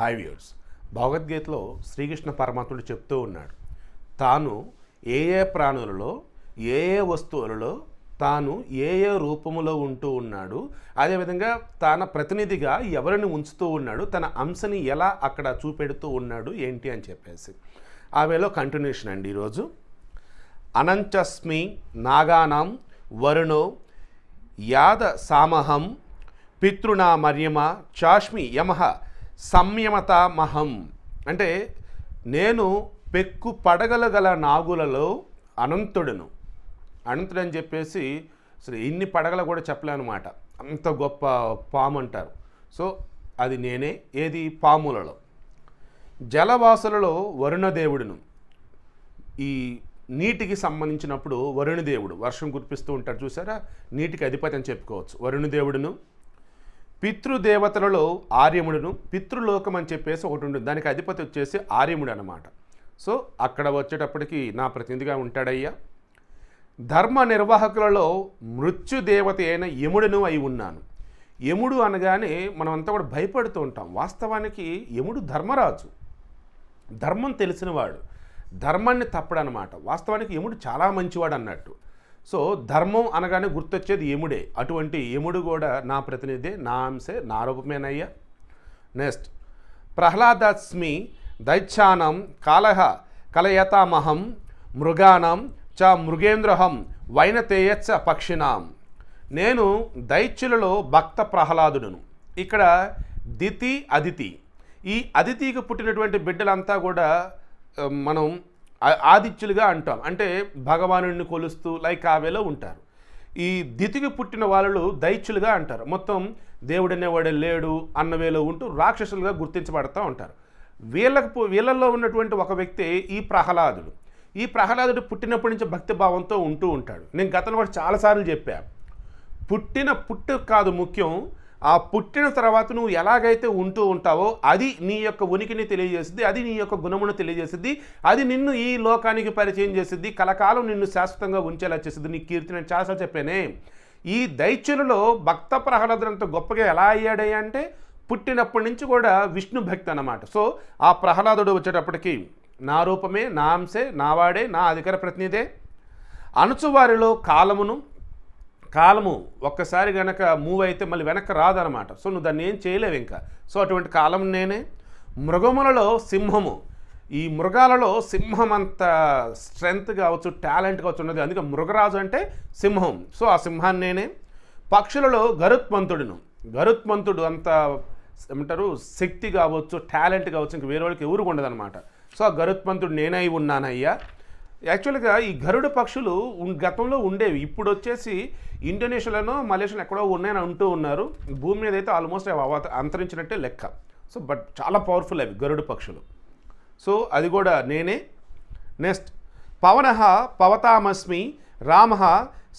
hi viewers భగవద్గీతలో శ్రీకృష్ణ పరమాత్ముడు చెప్తూ ఉన్నాడు తాను ఏ ఏ ప్రాణులలో ఏ ఏ వస్తువులలో తాను ఏ ఏ రూపములో ఉంటూ ఉన్నాడు అదేవిధంగా తన ప్రతినిధిగా ఎవరిని ఉంచుతూ ఉన్నాడు తన అంశని ఎలా అక్కడ చూపెడుతూ ఉన్నాడు ఏంటి అని చెప్పేసి ఆమెలో కంటిన్యూషన్ అండి ఈరోజు అనంతస్మి నాగానం వరుణో యాద సామహం పితృనా మర్యమ చాష్మి యమహ సంయమత మహం అంటే నేను పెక్కు పడగలగల నాగులలో అనంతుడును అనంతుడు అని చెప్పేసి అసలు ఇన్ని పడగలు కూడా చెప్పలేనమాట అంత గొప్ప పాము అంటారు సో అది నేనే ఏది పాములలో జలవాసులలో వరుణదేవుడును ఈ నీటికి సంబంధించినప్పుడు వరుణదేవుడు వర్షం కురిపిస్తూ ఉంటాడు చూసారా నీటికి అధిపతి అని చెప్పుకోవచ్చు వరుణదేవుడును పితృదేవతలలో ఆర్యముడును పితృలోకం అని చెప్పేసి ఒకటి ఉంటుంది దానికి అధిపతి వచ్చేసి ఆర్యముడు అనమాట సో అక్కడ వచ్చేటప్పటికి నా ప్రతినిధిగా ఉంటాడయ్యా ధర్మ నిర్వాహకులలో మృత్యుదేవత అయిన యముడును అయి ఉన్నాను యముడు అనగానే మనమంతా కూడా భయపడుతూ ఉంటాం వాస్తవానికి యముడు ధర్మరాజు ధర్మం తెలిసినవాడు ధర్మాన్ని తప్పడనమాట వాస్తవానికి యముడు చాలా మంచివాడు అన్నట్టు సో ధర్మం అనగానే గుర్తొచ్చేది యముడే అటువంటి యముడు కూడా నా ప్రతినిధి నా అంశే నా రూపమేనయ్యా నెక్స్ట్ ప్రహ్లాదస్మి దైత్యానం కాలహ కలయతామహం మృగాణం చ మృగేంద్రహం వైనతేయచ్చ పక్షినాం నేను దైత్యులలో భక్త ప్రహ్లాదుడును ఇక్కడ దితి అదితి ఈ అదితికి పుట్టినటువంటి బిడ్డలంతా కూడా మనం ఆదిత్యులుగా అంటాం అంటే భగవానుడిని కొలుస్తూ లైక్ ఆవేలో ఉంటారు ఈ దితికి పుట్టిన వాళ్ళు దైత్యులుగా అంటారు మొత్తం వాడే లేడు అన్నవేలో ఉంటూ రాక్షసులుగా గుర్తించబడతా ఉంటారు వీళ్ళకు వీళ్ళల్లో ఉన్నటువంటి ఒక వ్యక్తి ఈ ప్రహ్లాదుడు ఈ ప్రహ్లాదుడు పుట్టినప్పటి నుంచి భక్తిభావంతో ఉంటూ ఉంటాడు నేను గతంలో కూడా చాలాసార్లు చెప్పాను పుట్టిన పుట్టు కాదు ముఖ్యం ఆ పుట్టిన తర్వాత నువ్వు ఎలాగైతే ఉంటూ ఉంటావో అది నీ యొక్క ఉనికిని తెలియజేస్తుంది అది నీ యొక్క గుణమును తెలియజేస్తుంది అది నిన్ను ఈ లోకానికి పరిచయం చేస్తుంది కలకాలం నిన్ను శాశ్వతంగా ఉంచేలా చేస్తుంది నీ కీర్తి నేను చాలాసార్లు చెప్పానే ఈ దైత్యులలో భక్త ప్రహ్లాదంత గొప్పగా ఎలా అయ్యాడయ్యా అంటే పుట్టినప్పటి నుంచి కూడా విష్ణు భక్తి అన్నమాట సో ఆ ప్రహ్లాదుడు వచ్చేటప్పటికి నా రూపమే నా అంశే నా వాడే నా అధికార ప్రతినిధే అనుచువారిలో కాలమును కాలము ఒక్కసారి కనుక మూవ్ అయితే మళ్ళీ వెనక్కి రాదనమాట సో నువ్వు దాన్ని ఏం చేయలేవు ఇంకా సో అటువంటి కాలం నేనే మృగములలో సింహము ఈ మృగాలలో సింహం అంత స్ట్రెంగ్త్ కావచ్చు టాలెంట్ కావచ్చు ఉన్నది అందుకే మృగరాజు అంటే సింహం సో ఆ సింహాన్ని నేనే పక్షులలో గరుత్మంతుడును గరుత్మంతుడు అంత ఏమంటారు శక్తి కావచ్చు టాలెంట్ కావచ్చు ఇంక వేరే వాళ్ళకి ఎవరు ఉండదనమాట సో ఆ గరుత్మంతుడు నేనై ఉన్నానయ్యా యాక్చువల్గా ఈ గరుడ పక్షులు గతంలో ఉండేవి ఇప్పుడు వచ్చేసి ఇండోనేషియాలోనో మలేషియాలో ఎక్కడో ఉన్నాయని అంటూ ఉన్నారు భూమి మీద అయితే ఆల్మోస్ట్ అవి అంతరించినట్టే లెక్క సో బట్ చాలా పవర్ఫుల్ అవి గరుడ పక్షులు సో అది కూడా నేనే నెక్స్ట్ పవన పవతామస్మి రామ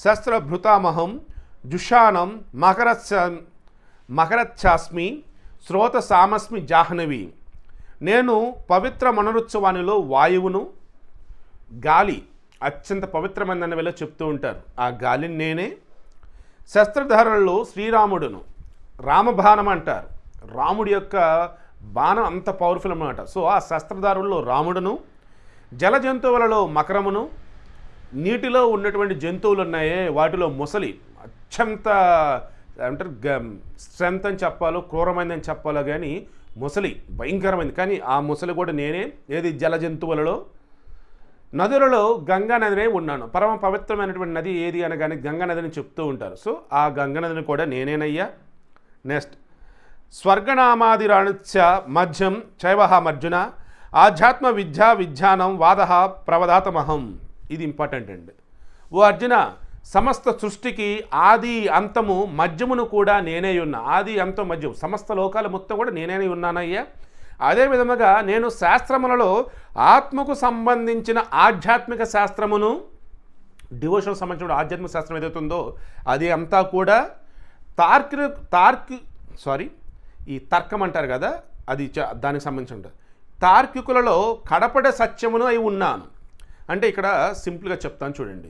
శస్త్రభృతామహం జుషానం మకర మకరచ్చాస్మి శ్రోత సామస్మి జాహ్నవి నేను పవిత్ర మనరుత్సవానిలో వాయువును గాలి అత్యంత పవిత్రమైందని వేళ చెప్తూ ఉంటారు ఆ గాలిని నేనే శస్త్రధారల్లో శ్రీరాముడును రామబాణం అంటారు రాముడి యొక్క బాణం అంత పవర్ఫుల్ అనమాట సో ఆ శస్త్రధారుల్లో రాముడును జల జంతువులలో మకరమును నీటిలో ఉన్నటువంటి జంతువులు ఉన్నాయే వాటిలో ముసలి అత్యంత అంటారు స్ట్రెంత్ అని చెప్పాలో క్రూరమైందని చెప్పాలో కానీ ముసలి భయంకరమైంది కానీ ఆ ముసలి కూడా నేనే ఏది జల జంతువులలో నదులలో గంగా నదినే ఉన్నాను పరమ పవిత్రమైనటువంటి నది ఏది అనగానే గంగా నదిని చెప్తూ ఉంటారు సో ఆ గంగా నదిని కూడా నేనేనయ్యా నెక్స్ట్ స్వర్గనామాదిరాణుత్య మధ్యం చైవహ అర్జున ఆధ్యాత్మ విద్యా విజ్ఞానం వాదహ ప్రవధాతమహం ఇది ఇంపార్టెంట్ అండి ఓ అర్జున సమస్త సృష్టికి ఆది అంతము మధ్యమును కూడా నేనే ఉన్నా ఆది అంతం మధ్యం సమస్త లోకాల మొత్తం కూడా నేనే ఉన్నానయ్యా అదే విధముగా నేను శాస్త్రములలో ఆత్మకు సంబంధించిన ఆధ్యాత్మిక శాస్త్రమును డివోషన్ సంబంధించిన ఆధ్యాత్మిక శాస్త్రం ఏదైతుందో అది అంతా కూడా తార్కి తార్కి సారీ ఈ తర్కం అంటారు కదా అది దానికి సంబంధించి తార్కికులలో కడపడే సత్యమును అయి ఉన్నాను అంటే ఇక్కడ సింపుల్గా చెప్తాను చూడండి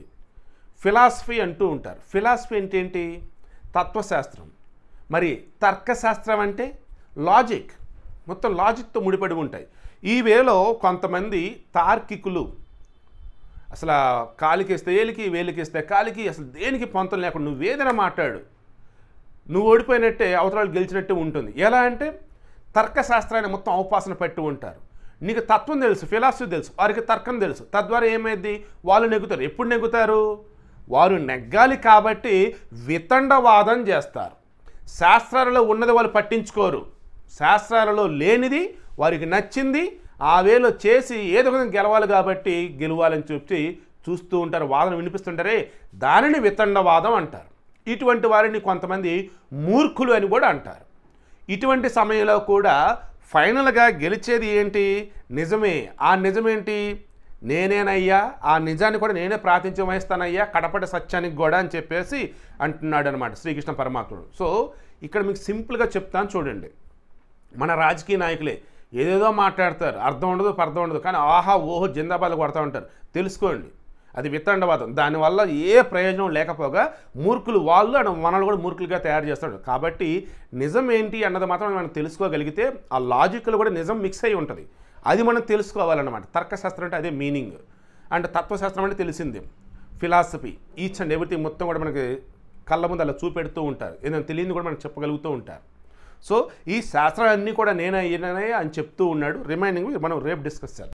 ఫిలాసఫీ అంటూ ఉంటారు ఫిలాసఫీ అంటే ఏంటి తత్వశాస్త్రం మరి తర్కశాస్త్రం అంటే లాజిక్ మొత్తం లాజిక్తో ముడిపడి ఉంటాయి ఈ వేలో కొంతమంది తార్కికులు అసలు కాలికేస్తే వేలికి వేలికేస్తే కాలికి అసలు దేనికి పొంతం లేకుండా నువ్వేదైనా మాట్లాడు నువ్వు ఓడిపోయినట్టే అవతరాలు గెలిచినట్టే ఉంటుంది ఎలా అంటే తర్కశాస్త్రాన్ని మొత్తం అవపాసన పెట్టి ఉంటారు నీకు తత్వం తెలుసు ఫిలాసఫీ తెలుసు వారికి తర్కం తెలుసు తద్వారా ఏమైంది వాళ్ళు నెగ్గుతారు ఎప్పుడు నెగ్గుతారు వారు నెగ్గాలి కాబట్టి వితండవాదం చేస్తారు శాస్త్రాలలో ఉన్నది వాళ్ళు పట్టించుకోరు శాస్త్రాలలో లేనిది వారికి నచ్చింది ఆ వేలో చేసి ఏదో విధంగా గెలవాలి కాబట్టి గెలవాలని చెప్పి చూస్తూ ఉంటారు వాదన వినిపిస్తుంటారే దానిని వితండవాదం అంటారు ఇటువంటి వారిని కొంతమంది మూర్ఖులు అని కూడా అంటారు ఇటువంటి సమయంలో కూడా ఫైనల్గా గెలిచేది ఏంటి నిజమే ఆ నిజమేంటి నేనేనయ్యా ఆ నిజాన్ని కూడా నేనే ప్రాతినిధ్యం వహిస్తానయ్యా కడపటి సత్యానికి కూడా అని చెప్పేసి అంటున్నాడు అనమాట శ్రీకృష్ణ పరమాత్ముడు సో ఇక్కడ మీకు సింపుల్గా చెప్తాను చూడండి మన రాజకీయ నాయకులే ఏదేదో మాట్లాడతారు అర్థం ఉండదు అర్థం ఉండదు కానీ ఆహా ఓహో జిందాబాద్ కొడతా ఉంటారు తెలుసుకోండి అది విత్తండవాదం దానివల్ల ఏ ప్రయోజనం లేకపోగా మూర్ఖులు వాళ్ళు అని మనల్ని కూడా మూర్ఖులుగా తయారు చేస్తాడు కాబట్టి నిజం ఏంటి అన్నది మాత్రం మనం తెలుసుకోగలిగితే ఆ లాజిక్లు కూడా నిజం మిక్స్ అయి ఉంటుంది అది మనం తెలుసుకోవాలన్నమాట తర్కశాస్త్రం అంటే అదే మీనింగ్ అండ్ తత్వశాస్త్రం అంటే తెలిసిందే ఫిలాసఫీ ఈచ్ అండ్ ఎవ్రీథింగ్ మొత్తం కూడా మనకి కళ్ళ ముందు అలా చూపెడుతూ ఉంటారు ఏదైనా తెలియని కూడా మనకు చెప్పగలుగుతూ ఉంటారు సో ఈ శాస్త్రాలన్నీ కూడా నేనయ్యానే అని చెప్తూ ఉన్నాడు రిమైనింగ్ మనం రేపు డిస్కస్ చేద్దాం